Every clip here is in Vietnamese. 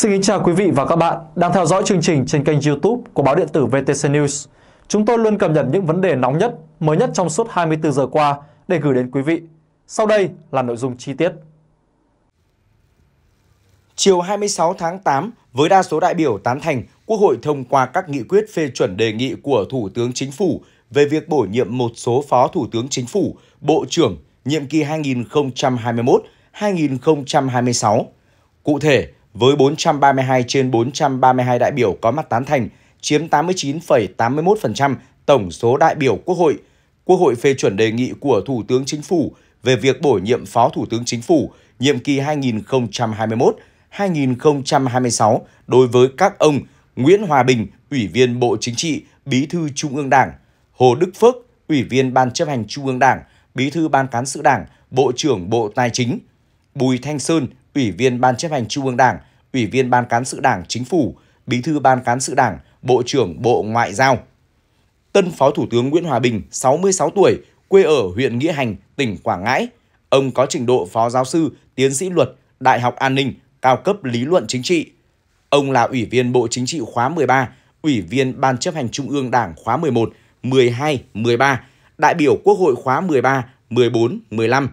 Xin kính chào quý vị và các bạn đang theo dõi chương trình trên kênh YouTube của báo điện tử VTC News. Chúng tôi luôn cập nhật những vấn đề nóng nhất, mới nhất trong suốt 24 giờ qua để gửi đến quý vị. Sau đây là nội dung chi tiết. Chiều 26 tháng 8, với đa số đại biểu tán thành, Quốc hội thông qua các nghị quyết phê chuẩn đề nghị của Thủ tướng Chính phủ về việc bổ nhiệm một số Phó Thủ tướng Chính phủ, Bộ trưởng nhiệm kỳ 2021-2026. Cụ thể, với 432 trên 432 đại biểu có mặt tán thành, chiếm 89,81% tổng số đại biểu Quốc hội. Quốc hội phê chuẩn đề nghị của Thủ tướng Chính phủ về việc bổ nhiệm Phó Thủ tướng Chính phủ nhiệm kỳ 2021-2026 đối với các ông Nguyễn Hòa Bình, Ủy viên Bộ Chính trị, Bí thư Trung ương Đảng, Hồ Đức Phước, Ủy viên Ban chấp hành Trung ương Đảng, Bí thư Ban cán sự Đảng, Bộ trưởng Bộ Tài chính, Bùi Thanh Sơn, Ủy viên Ban chấp hành Trung ương Đảng, Ủy viên Ban cán sự Đảng Chính phủ, Bí thư Ban cán sự Đảng, Bộ trưởng Bộ Ngoại giao. Tân Phó Thủ tướng Nguyễn Hòa Bình, 66 tuổi, quê ở huyện Nghĩa Hành, tỉnh Quảng Ngãi. Ông có trình độ phó giáo sư, tiến sĩ luật, Đại học An ninh, cao cấp lý luận chính trị. Ông là Ủy viên Bộ Chính trị khóa 13, Ủy viên Ban chấp hành Trung ương Đảng khóa 11, 12, 13, đại biểu Quốc hội khóa 13, 14, 15.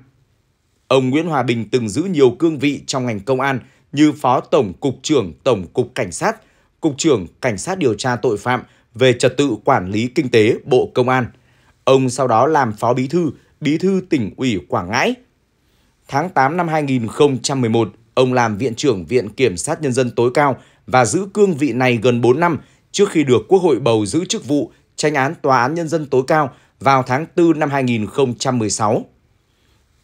Ông Nguyễn Hòa Bình từng giữ nhiều cương vị trong ngành công an như Phó Tổng Cục trưởng Tổng Cục Cảnh sát, Cục trưởng Cảnh sát điều tra tội phạm về trật tự quản lý kinh tế Bộ Công an. Ông sau đó làm Phó Bí thư, Bí thư tỉnh ủy Quảng Ngãi. Tháng 8 năm 2011, ông làm Viện trưởng Viện Kiểm sát Nhân dân tối cao và giữ cương vị này gần 4 năm trước khi được Quốc hội bầu giữ chức vụ tranh án Tòa án Nhân dân tối cao vào tháng 4 năm 2016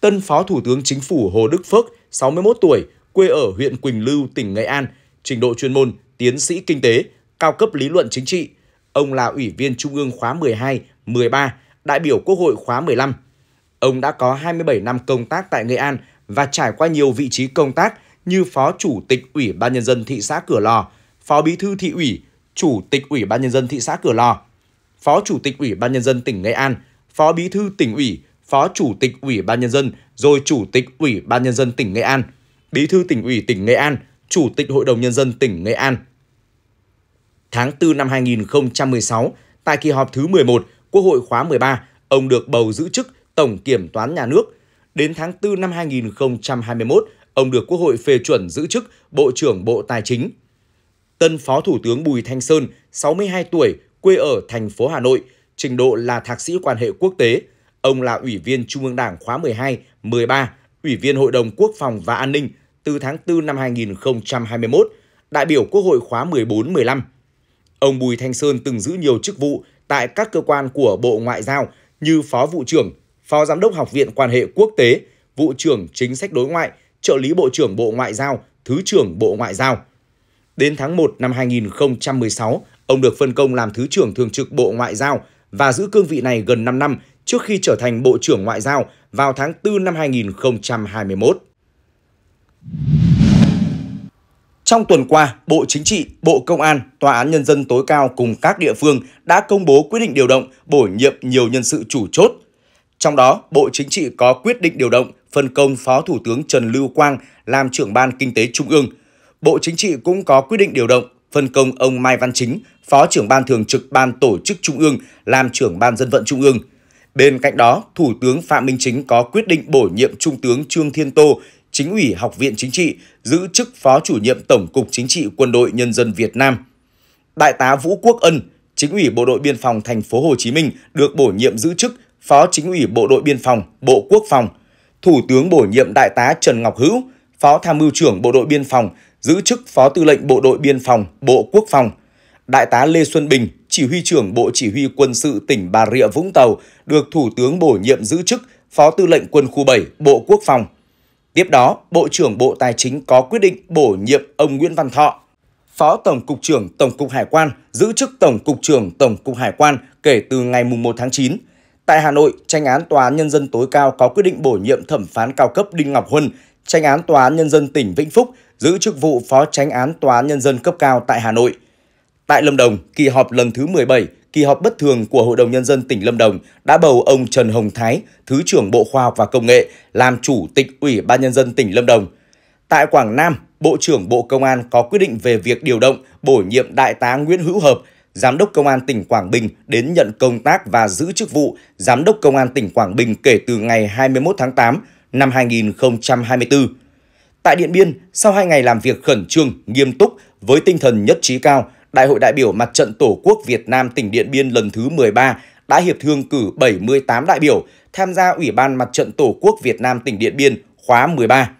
tân Phó Thủ tướng Chính phủ Hồ Đức Phước, 61 tuổi, quê ở huyện Quỳnh Lưu, tỉnh Nghệ An, trình độ chuyên môn, tiến sĩ kinh tế, cao cấp lý luận chính trị. Ông là Ủy viên Trung ương khóa 12, 13, đại biểu Quốc hội khóa 15. Ông đã có 27 năm công tác tại Nghệ An và trải qua nhiều vị trí công tác như Phó Chủ tịch Ủy ban Nhân dân thị xã Cửa Lò, Phó Bí thư thị ủy, Chủ tịch Ủy ban Nhân dân thị xã Cửa Lò, Phó Chủ tịch Ủy ban Nhân dân tỉnh Nghệ An, Phó Bí thư tỉnh ủy, Phó Chủ tịch Ủy ban Nhân dân, rồi Chủ tịch Ủy ban Nhân dân tỉnh Nghệ An, Bí thư tỉnh ủy tỉnh Nghệ An, Chủ tịch Hội đồng Nhân dân tỉnh Nghệ An. Tháng 4 năm 2016, tại kỳ họp thứ 11, Quốc hội khóa 13, ông được bầu giữ chức Tổng Kiểm toán Nhà nước. Đến tháng 4 năm 2021, ông được Quốc hội phê chuẩn giữ chức Bộ trưởng Bộ Tài chính. Tân Phó Thủ tướng Bùi Thanh Sơn, 62 tuổi, quê ở thành phố Hà Nội, trình độ là thạc sĩ quan hệ quốc tế, Ông là Ủy viên Trung ương Đảng khóa 12, 13, Ủy viên Hội đồng Quốc phòng và An ninh từ tháng 4 năm 2021, đại biểu Quốc hội khóa 14-15. Ông Bùi Thanh Sơn từng giữ nhiều chức vụ tại các cơ quan của Bộ Ngoại giao như Phó Vụ trưởng, Phó Giám đốc Học viện Quan hệ Quốc tế, Vụ trưởng Chính sách Đối ngoại, Trợ lý Bộ trưởng Bộ Ngoại giao, Thứ trưởng Bộ Ngoại giao. Đến tháng 1 năm 2016, ông được phân công làm Thứ trưởng Thường trực Bộ Ngoại giao và giữ cương vị này gần 5 năm trước khi trở thành Bộ trưởng Ngoại giao vào tháng 4 năm 2021. Trong tuần qua, Bộ Chính trị, Bộ Công an, Tòa án Nhân dân tối cao cùng các địa phương đã công bố quyết định điều động, bổ nhiệm nhiều nhân sự chủ chốt. Trong đó, Bộ Chính trị có quyết định điều động phân công Phó Thủ tướng Trần Lưu Quang làm trưởng ban Kinh tế Trung ương. Bộ Chính trị cũng có quyết định điều động phân công ông Mai Văn Chính, Phó trưởng ban thường trực Ban Tổ chức Trung ương làm trưởng ban dân vận Trung ương – Bên cạnh đó, Thủ tướng Phạm Minh Chính có quyết định bổ nhiệm Trung tướng Trương Thiên Tô, Chính ủy Học viện Chính trị, giữ chức Phó chủ nhiệm Tổng cục Chính trị Quân đội Nhân dân Việt Nam. Đại tá Vũ Quốc Ân, Chính ủy Bộ đội Biên phòng Thành phố Hồ Chí Minh được bổ nhiệm giữ chức Phó Chính ủy Bộ đội Biên phòng, Bộ Quốc phòng. Thủ tướng bổ nhiệm Đại tá Trần Ngọc Hữu, Phó Tham mưu trưởng Bộ đội Biên phòng, giữ chức Phó Tư lệnh Bộ đội Biên phòng, Bộ Quốc phòng. Đại tá Lê Xuân Bình, chỉ huy trưởng Bộ Chỉ huy Quân sự tỉnh Bà Rịa Vũng Tàu, được Thủ tướng bổ nhiệm giữ chức Phó Tư lệnh Quân khu 7, Bộ Quốc phòng. Tiếp đó, Bộ trưởng Bộ Tài chính có quyết định bổ nhiệm ông Nguyễn Văn Thọ, Phó Tổng cục trưởng Tổng cục Hải quan giữ chức Tổng cục trưởng Tổng cục Hải quan kể từ ngày 1 tháng 9. Tại Hà Nội, tranh án Tòa án Nhân dân tối cao có quyết định bổ nhiệm thẩm phán cao cấp Đinh Ngọc Huân, tranh án Tòa án Nhân dân tỉnh Vĩnh Phúc giữ chức vụ Phó tranh án Tòa án Nhân dân cấp cao tại Hà Nội. Tại Lâm Đồng, kỳ họp lần thứ 17, kỳ họp bất thường của Hội đồng Nhân dân tỉnh Lâm Đồng đã bầu ông Trần Hồng Thái, Thứ trưởng Bộ Khoa học và Công nghệ, làm Chủ tịch Ủy ban Nhân dân tỉnh Lâm Đồng. Tại Quảng Nam, Bộ trưởng Bộ Công an có quyết định về việc điều động, bổ nhiệm Đại tá Nguyễn Hữu Hợp, Giám đốc Công an tỉnh Quảng Bình đến nhận công tác và giữ chức vụ Giám đốc Công an tỉnh Quảng Bình kể từ ngày 21 tháng 8 năm 2024. Tại Điện Biên, sau hai ngày làm việc khẩn trương, nghiêm túc, với tinh thần nhất trí cao, Đại hội đại biểu Mặt trận Tổ quốc Việt Nam tỉnh Điện Biên lần thứ 13 đã hiệp thương cử 78 đại biểu tham gia Ủy ban Mặt trận Tổ quốc Việt Nam tỉnh Điện Biên khóa 13.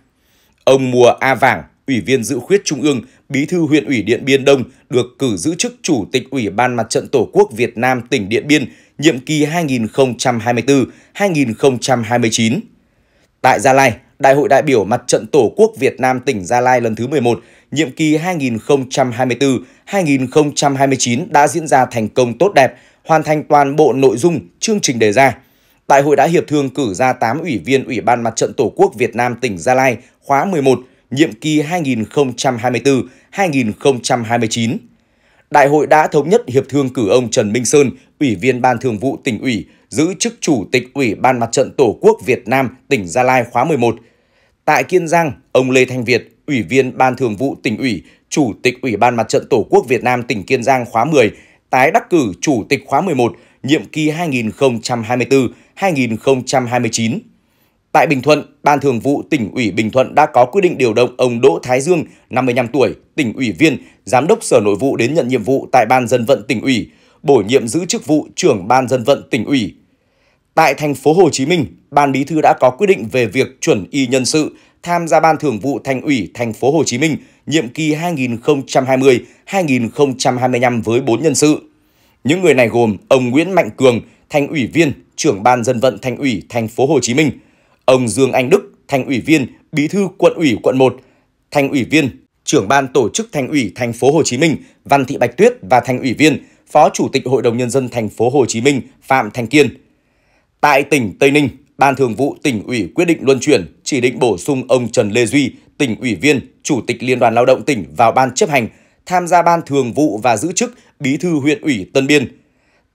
Ông Mùa A Vàng, Ủy viên dự khuyết Trung ương, Bí thư huyện ủy Điện Biên Đông được cử giữ chức Chủ tịch Ủy ban Mặt trận Tổ quốc Việt Nam tỉnh Điện Biên nhiệm kỳ 2024-2029. Tại Gia Lai, Đại hội đại biểu Mặt trận Tổ quốc Việt Nam tỉnh Gia Lai lần thứ 11, nhiệm kỳ 2024-2029 đã diễn ra thành công tốt đẹp, hoàn thành toàn bộ nội dung chương trình đề ra. Đại hội đã hiệp thương cử ra 8 ủy viên Ủy ban Mặt trận Tổ quốc Việt Nam tỉnh Gia Lai khóa 11, nhiệm kỳ 2024-2029. Đại hội đã thống nhất hiệp thương cử ông Trần Minh Sơn, Ủy viên Ban Thường vụ tỉnh ủy, giữ chức Chủ tịch Ủy ban Mặt trận Tổ quốc Việt Nam tỉnh Gia Lai khóa 11, Tại Kiên Giang, ông Lê Thanh Việt, Ủy viên Ban Thường vụ tỉnh ủy, Chủ tịch Ủy ban Mặt trận Tổ quốc Việt Nam tỉnh Kiên Giang khóa 10, tái đắc cử Chủ tịch khóa 11, nhiệm kỳ 2024-2029. Tại Bình Thuận, Ban Thường vụ tỉnh ủy Bình Thuận đã có quyết định điều động ông Đỗ Thái Dương, 55 tuổi, tỉnh ủy viên, giám đốc Sở Nội vụ đến nhận nhiệm vụ tại Ban dân vận tỉnh ủy, bổ nhiệm giữ chức vụ trưởng Ban dân vận tỉnh ủy. Tại thành phố Hồ Chí Minh, Ban Bí thư đã có quyết định về việc chuẩn y nhân sự tham gia Ban Thường vụ Thành ủy thành phố Hồ Chí Minh nhiệm kỳ 2020-2025 với 4 nhân sự. Những người này gồm ông Nguyễn Mạnh Cường, Thành ủy viên, trưởng ban dân vận Thành ủy thành phố Hồ Chí Minh, ông Dương Anh Đức, Thành ủy viên, Bí thư quận ủy quận 1, Thành ủy viên, trưởng ban tổ chức Thành ủy thành phố Hồ Chí Minh Văn Thị Bạch Tuyết và Thành ủy viên, Phó Chủ tịch Hội đồng nhân dân thành phố Hồ Chí Minh Phạm Thành Kiên. Tại tỉnh Tây Ninh, Ban Thường vụ tỉnh ủy quyết định luân chuyển chỉ định bổ sung ông Trần Lê Duy, tỉnh ủy viên, Chủ tịch Liên đoàn Lao động tỉnh vào ban chấp hành, tham gia ban thường vụ và giữ chức Bí thư huyện ủy Tân Biên.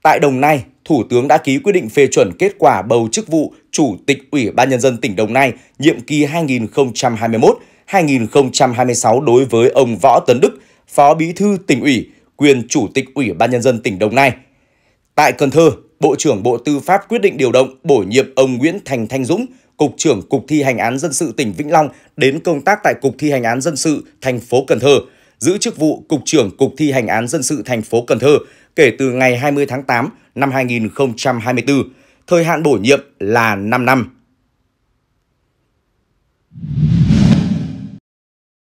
Tại Đồng Nai, Thủ tướng đã ký quyết định phê chuẩn kết quả bầu chức vụ Chủ tịch Ủy ban Nhân dân tỉnh Đồng Nai nhiệm kỳ 2021-2026 đối với ông Võ Tấn Đức, Phó Bí thư tỉnh ủy, quyền Chủ tịch Ủy ban Nhân dân tỉnh Đồng Nai. Tại Cần Thơ, Bộ trưởng Bộ Tư pháp quyết định điều động bổ nhiệm ông Nguyễn Thành Thanh Dũng, Cục trưởng Cục thi hành án dân sự tỉnh Vĩnh Long đến công tác tại Cục thi hành án dân sự thành phố Cần Thơ, giữ chức vụ Cục trưởng Cục thi hành án dân sự thành phố Cần Thơ kể từ ngày 20 tháng 8 năm 2024. Thời hạn bổ nhiệm là 5 năm.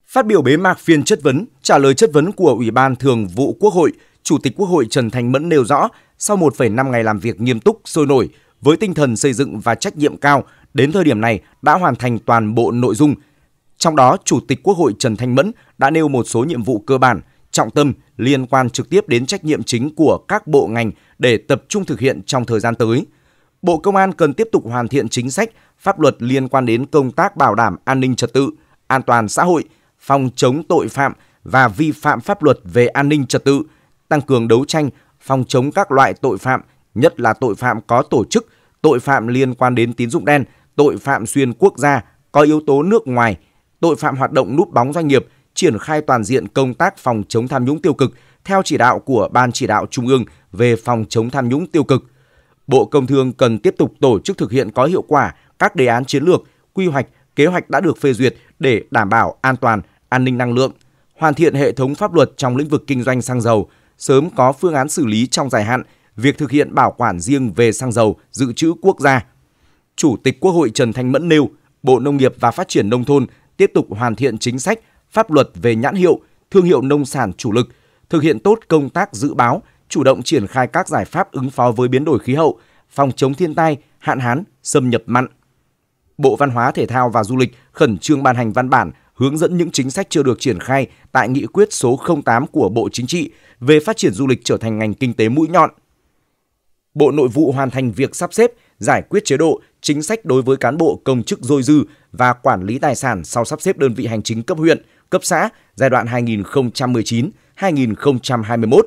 Phát biểu bế mạc phiên chất vấn, trả lời chất vấn của Ủy ban Thường vụ Quốc hội, Chủ tịch Quốc hội Trần Thành Mẫn nêu rõ, sau 1,5 ngày làm việc nghiêm túc, sôi nổi, với tinh thần xây dựng và trách nhiệm cao, đến thời điểm này đã hoàn thành toàn bộ nội dung. Trong đó, Chủ tịch Quốc hội Trần Thanh Mẫn đã nêu một số nhiệm vụ cơ bản, trọng tâm liên quan trực tiếp đến trách nhiệm chính của các bộ ngành để tập trung thực hiện trong thời gian tới. Bộ Công an cần tiếp tục hoàn thiện chính sách, pháp luật liên quan đến công tác bảo đảm an ninh trật tự, an toàn xã hội, phòng chống tội phạm và vi phạm pháp luật về an ninh trật tự – tăng cường đấu tranh, phòng chống các loại tội phạm, nhất là tội phạm có tổ chức, tội phạm liên quan đến tín dụng đen, tội phạm xuyên quốc gia, có yếu tố nước ngoài, tội phạm hoạt động núp bóng doanh nghiệp, triển khai toàn diện công tác phòng chống tham nhũng tiêu cực theo chỉ đạo của Ban chỉ đạo Trung ương về phòng chống tham nhũng tiêu cực. Bộ Công Thương cần tiếp tục tổ chức thực hiện có hiệu quả các đề án chiến lược, quy hoạch, kế hoạch đã được phê duyệt để đảm bảo an toàn, an ninh năng lượng, hoàn thiện hệ thống pháp luật trong lĩnh vực kinh doanh xăng dầu, sớm có phương án xử lý trong dài hạn việc thực hiện bảo quản riêng về xăng dầu dự trữ quốc gia. Chủ tịch Quốc hội Trần Thanh Mẫn nêu, Bộ Nông nghiệp và Phát triển Nông thôn tiếp tục hoàn thiện chính sách, pháp luật về nhãn hiệu, thương hiệu nông sản chủ lực, thực hiện tốt công tác dự báo, chủ động triển khai các giải pháp ứng phó với biến đổi khí hậu, phòng chống thiên tai, hạn hán, xâm nhập mặn. Bộ Văn hóa Thể thao và Du lịch khẩn trương ban hành văn bản hướng dẫn những chính sách chưa được triển khai tại nghị quyết số 08 của Bộ Chính trị về phát triển du lịch trở thành ngành kinh tế mũi nhọn. Bộ Nội vụ hoàn thành việc sắp xếp, giải quyết chế độ, chính sách đối với cán bộ công chức dôi dư và quản lý tài sản sau sắp xếp đơn vị hành chính cấp huyện, cấp xã giai đoạn 2019-2021.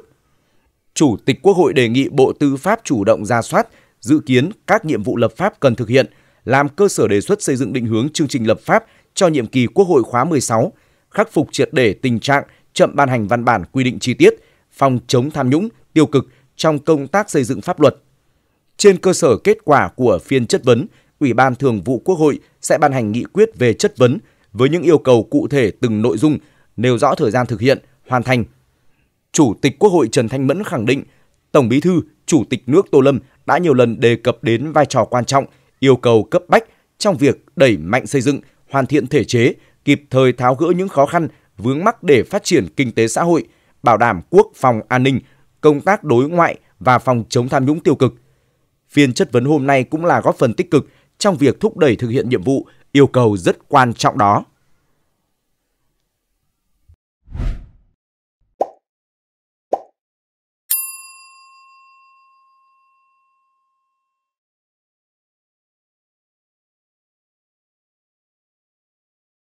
Chủ tịch Quốc hội đề nghị Bộ Tư pháp chủ động ra soát, dự kiến các nhiệm vụ lập pháp cần thực hiện, làm cơ sở đề xuất xây dựng định hướng chương trình lập pháp cho nhiệm kỳ Quốc hội khóa 16, khắc phục triệt để tình trạng chậm ban hành văn bản quy định chi tiết phòng chống tham nhũng, tiêu cực trong công tác xây dựng pháp luật. Trên cơ sở kết quả của phiên chất vấn, Ủy ban Thường vụ Quốc hội sẽ ban hành nghị quyết về chất vấn với những yêu cầu cụ thể từng nội dung, nêu rõ thời gian thực hiện, hoàn thành. Chủ tịch Quốc hội Trần Thanh Mẫn khẳng định, Tổng Bí thư, Chủ tịch nước Tô Lâm đã nhiều lần đề cập đến vai trò quan trọng, yêu cầu cấp bách trong việc đẩy mạnh xây dựng hoàn thiện thể chế, kịp thời tháo gỡ những khó khăn, vướng mắc để phát triển kinh tế xã hội, bảo đảm quốc phòng an ninh, công tác đối ngoại và phòng chống tham nhũng tiêu cực. Phiên chất vấn hôm nay cũng là góp phần tích cực trong việc thúc đẩy thực hiện nhiệm vụ, yêu cầu rất quan trọng đó.